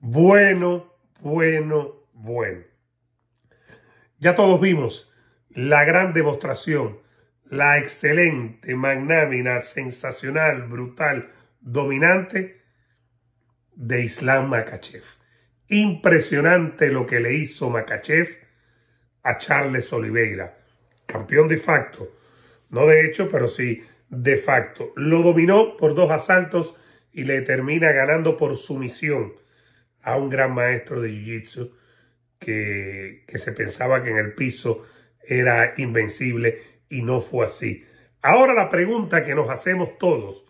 Bueno, bueno, bueno. Ya todos vimos la gran demostración, la excelente, magnámina, sensacional, brutal, dominante de Islam Makachev. Impresionante lo que le hizo Makachev a Charles Oliveira, campeón de facto. No de hecho, pero sí de facto. Lo dominó por dos asaltos y le termina ganando por sumisión a un gran maestro de Jiu-Jitsu que, que se pensaba que en el piso era invencible y no fue así. Ahora la pregunta que nos hacemos todos,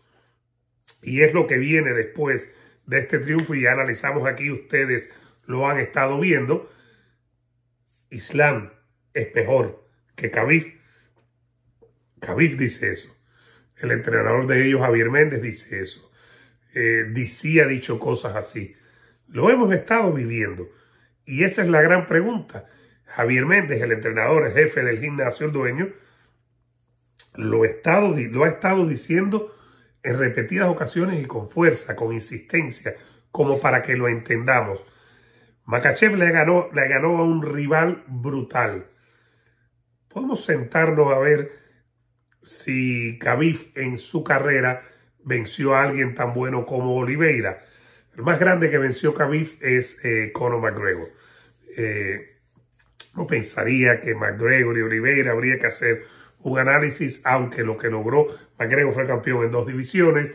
y es lo que viene después de este triunfo, y ya analizamos aquí, ustedes lo han estado viendo, Islam es mejor que Khabib. Khabib dice eso. El entrenador de ellos, Javier Méndez, dice eso. Eh, ha dicho cosas así. Lo hemos estado viviendo. Y esa es la gran pregunta. Javier Méndez, el entrenador, el jefe del gimnasio, el dueño, lo, lo ha estado diciendo en repetidas ocasiones y con fuerza, con insistencia, como para que lo entendamos. Makachev le ganó, le ganó a un rival brutal. Podemos sentarnos a ver si Khabib en su carrera venció a alguien tan bueno como Oliveira. El más grande que venció Khabib es eh, Conor McGregor. Eh, no pensaría que McGregor y Oliveira habría que hacer un análisis, aunque lo que logró McGregor fue campeón en dos divisiones.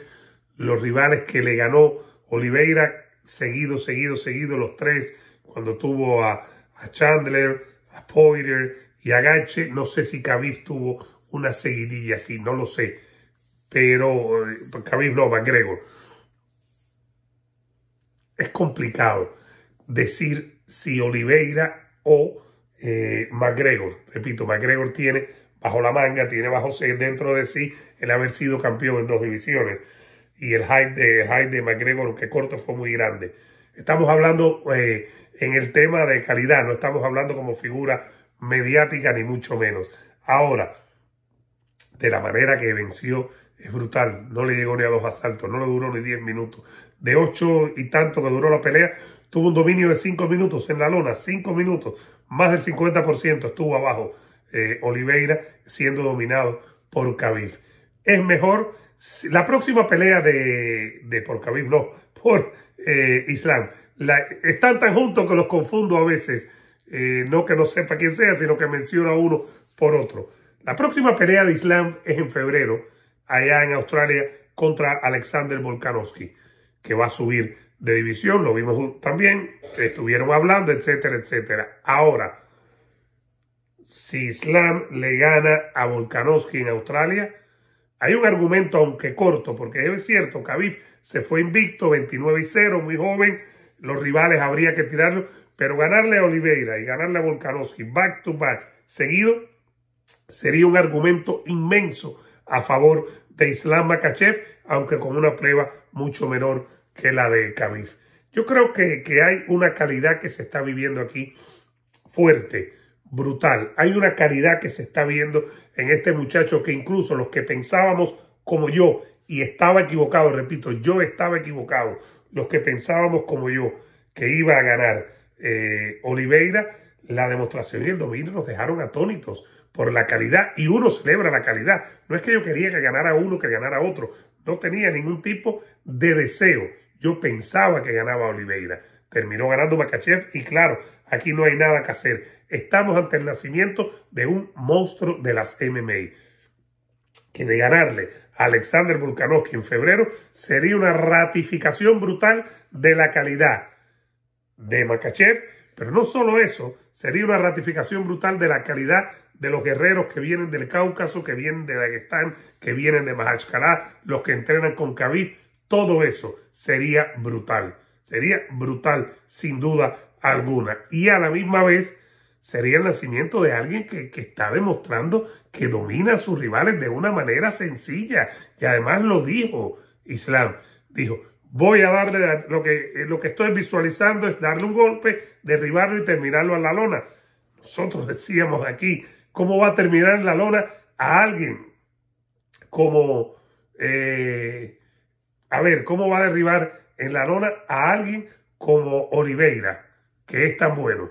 Los rivales que le ganó Oliveira, seguido, seguido, seguido, los tres, cuando tuvo a, Chandler, a Poirier y a Gache, no sé si Khabib tuvo una seguidilla así, no lo sé. Pero eh, Khabib no, McGregor es complicado decir si Oliveira o eh, McGregor. Repito, McGregor tiene bajo la manga, tiene bajo dentro de sí el haber sido campeón en dos divisiones. Y el hype de, de McGregor, que corto, fue muy grande. Estamos hablando eh, en el tema de calidad, no estamos hablando como figura mediática ni mucho menos. Ahora, de la manera que venció es brutal. No le llegó ni a dos asaltos, no le duró ni diez minutos. De ocho y tanto que duró la pelea, tuvo un dominio de cinco minutos en la lona, cinco minutos, más del 50% estuvo abajo eh, Oliveira siendo dominado por Khabib. Es mejor la próxima pelea de, por Khabib, no, por eh, Islam. están tan juntos que los confundo a veces. Eh, no que no sepa quién sea, sino que menciona uno por otro. La próxima pelea de Islam es en febrero allá en Australia contra Alexander Volkanovski, que va a subir de división, lo vimos también, estuvieron hablando, etcétera, etcétera. Ahora, si Islam le gana a Volkanovski en Australia, hay un argumento, aunque corto, porque es cierto, Khabib se fue invicto, 29 y 0, muy joven, los rivales habría que tirarlo, pero ganarle a Oliveira y ganarle a Volkanovski back to back seguido sería un argumento inmenso a favor de Islam Makachev, aunque con una prueba mucho menor que la de Khabib. Yo creo que, hay una calidad que se está viviendo aquí fuerte, brutal. Hay una calidad que se está viendo en este muchacho que incluso los que pensábamos como yo, y estaba equivocado, repito, yo estaba equivocado, los que pensábamos como yo que iba a ganar eh, Oliveira, la demostración y el dominio nos dejaron atónitos por la calidad y uno celebra la calidad. No es que yo quería que ganara uno, que ganara otro. No tenía ningún tipo de deseo. Yo pensaba que ganaba Oliveira. Terminó ganando Makachev y claro, aquí no hay nada que hacer. Estamos ante el nacimiento de un monstruo de las MMA. Que de ganarle a Alexander Volkanovski en febrero sería una ratificación brutal de la calidad de Makachev, pero no solo eso, sería una ratificación brutal de la calidad de los guerreros que vienen del Cáucaso, que vienen de Dagestán, que vienen de Mahachkalá, los que entrenan con Khabib, todo eso sería brutal. Sería brutal, sin duda alguna. Y a la misma vez sería el nacimiento de alguien que, que, está demostrando que domina a sus rivales de una manera sencilla. Y además lo dijo Islam. Dijo, voy a darle, lo que, eh, lo que estoy visualizando es darle un golpe, derribarlo y terminarlo a la lona. Nosotros decíamos aquí cómo va a terminar en la lona a alguien como, eh, a ver, cómo va a derribar en la lona a alguien como Oliveira, que es tan bueno.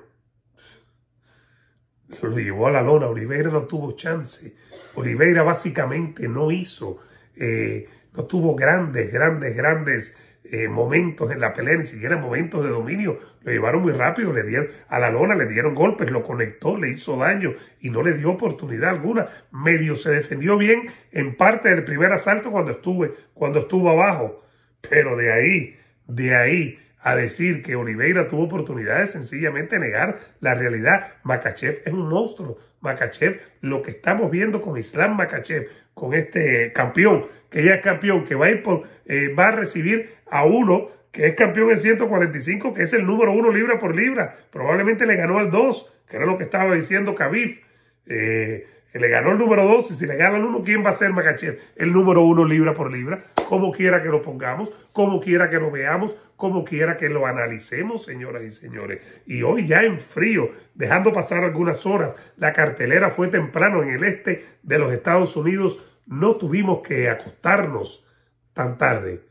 Lo llevó a la lona, Oliveira no tuvo chance. Oliveira básicamente no hizo, eh, no tuvo grandes, grandes, grandes eh, momentos en la pelea, ni siquiera momentos de dominio. Lo llevaron muy rápido, le dieron a la lona, le dieron golpes, lo conectó, le hizo daño y no le dio oportunidad alguna. Medio se defendió bien en parte del primer asalto cuando estuve, cuando estuvo abajo. Pero de ahí, de ahí a decir que Oliveira tuvo oportunidad oportunidades, sencillamente negar la realidad. Makachev es un monstruo. Makachev, lo que estamos viendo con Islam Makachev, con este campeón, que ya es campeón, que va a, por, eh, va a recibir a uno que es campeón en 145, que es el número uno libra por libra. Probablemente le ganó al 2, que era lo que estaba diciendo Khabib. Eh, le ganó el número dos y si le gana el 1, ¿quién va a ser Makachev? El número uno, libra por libra, como quiera que lo pongamos, como quiera que lo veamos, como quiera que lo analicemos, señoras y señores. Y hoy ya en frío, dejando pasar algunas horas, la cartelera fue temprano en el este de los Estados Unidos, no tuvimos que acostarnos tan tarde,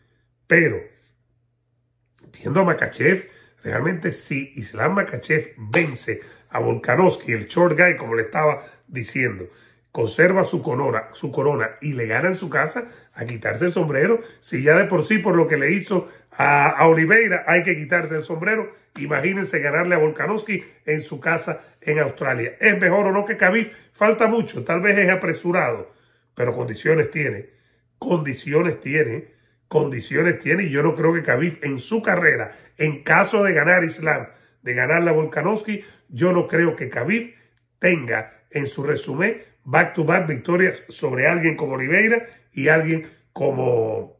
pero viendo a Makachev, Realmente si Islam Makachev vence a Volkanovski, el short guy, como le estaba diciendo, conserva su corona, su corona y le gana en su casa a quitarse el sombrero. Si ya de por sí por lo que le hizo a, Oliveira hay que quitarse el sombrero, imagínense ganarle a Volkanovski en su casa en Australia. ¿Es mejor o no que Khabib? Falta mucho, tal vez es apresurado, pero condiciones tiene, condiciones tiene condiciones tiene y yo no creo que Khabib en su carrera, en caso de ganar Islam, de ganar la Volkanovski, yo no creo que Khabib tenga en su resumen back to back victorias sobre alguien como Oliveira y alguien como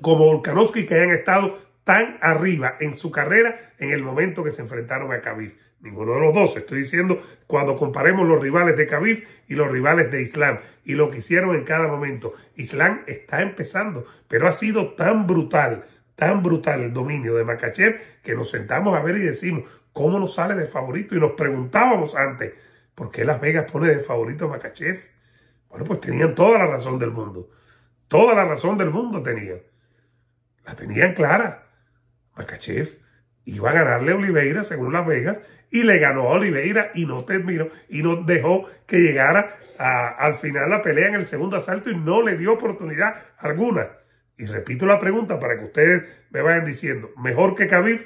como Volkanovski que hayan estado tan arriba en su carrera en el momento que se enfrentaron a Khabib. Ninguno de los dos, estoy diciendo, cuando comparemos los rivales de Khabib y los rivales de Islam y lo que hicieron en cada momento. Islam está empezando, pero ha sido tan brutal, tan brutal el dominio de Makachev que nos sentamos a ver y decimos, ¿cómo nos sale de favorito? Y nos preguntábamos antes, ¿por qué Las Vegas pone de favorito a Makachev? Bueno, pues tenían toda la razón del mundo. Toda la razón del mundo tenían. La tenían clara. Makachev iba a ganarle a Oliveira según Las Vegas y le ganó a Oliveira y no te terminó y no dejó que llegara al final la pelea en el segundo asalto y no le dio oportunidad alguna. Y repito la pregunta para que ustedes me vayan diciendo, mejor que Khabib,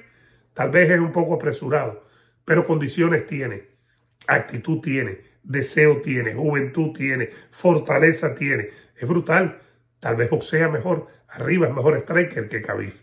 tal vez es un poco apresurado, pero condiciones tiene, actitud tiene, deseo tiene, juventud tiene, fortaleza tiene, es brutal. Tal vez boxea mejor, arriba es mejor striker que Khabib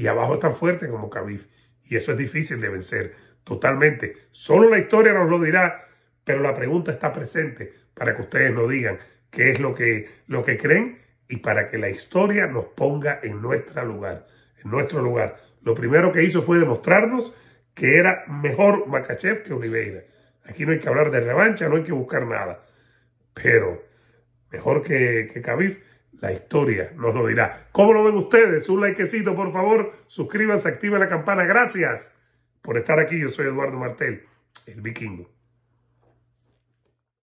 y abajo tan fuerte como Khabib. Y eso es difícil de vencer totalmente. Solo la historia nos lo dirá, pero la pregunta está presente para que ustedes nos digan qué es lo que, lo que creen y para que la historia nos ponga en nuestro lugar. En nuestro lugar. Lo primero que hizo fue demostrarnos que era mejor Makachev que Oliveira. Aquí no hay que hablar de revancha, no hay que buscar nada. Pero mejor que, que la historia nos lo dirá. ¿Cómo lo ven ustedes? Un likecito, por favor. Suscríbanse, activa la campana. Gracias por estar aquí. Yo soy Eduardo Martel, el vikingo.